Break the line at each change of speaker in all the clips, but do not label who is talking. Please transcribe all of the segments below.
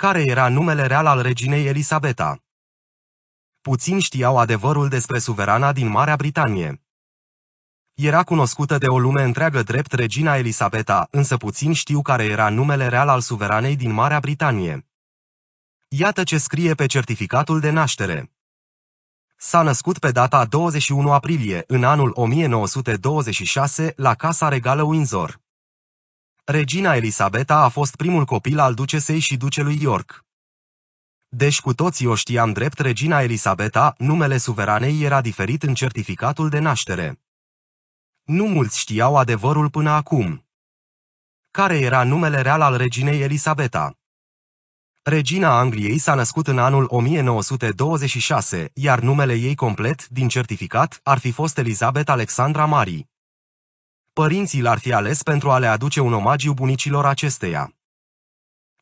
care era numele real al reginei Elisabeta. Puțini știau adevărul despre suverana din Marea Britanie. Era cunoscută de o lume întreagă drept regina Elisabeta, însă puțini știu care era numele real al suveranei din Marea Britanie. Iată ce scrie pe certificatul de naștere. S-a născut pe data 21 aprilie în anul 1926 la Casa Regală Windsor. Regina Elisabeta a fost primul copil al ducesei și ducelui York. Deci cu toții o știam drept Regina Elisabeta, numele suveranei era diferit în certificatul de naștere. Nu mulți știau adevărul până acum. Care era numele real al reginei Elisabeta? Regina Angliei s-a născut în anul 1926, iar numele ei complet, din certificat, ar fi fost Elizabeth Alexandra Marie. Părinții l-ar fi ales pentru a le aduce un omagiu bunicilor acesteia.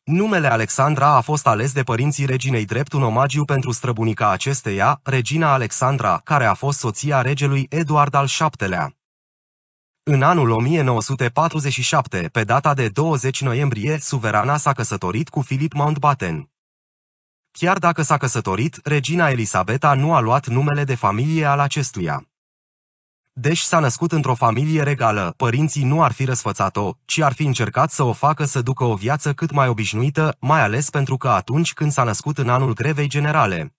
Numele Alexandra a fost ales de părinții reginei drept un omagiu pentru străbunica acesteia, regina Alexandra, care a fost soția regelui Eduard al VII-lea. În anul 1947, pe data de 20 noiembrie, suverana s-a căsătorit cu Philip Mountbatten. Chiar dacă s-a căsătorit, regina Elisabeta nu a luat numele de familie al acestuia. Deși s-a născut într-o familie regală, părinții nu ar fi răsfățat-o, ci ar fi încercat să o facă să ducă o viață cât mai obișnuită, mai ales pentru că atunci când s-a născut în anul grevei generale,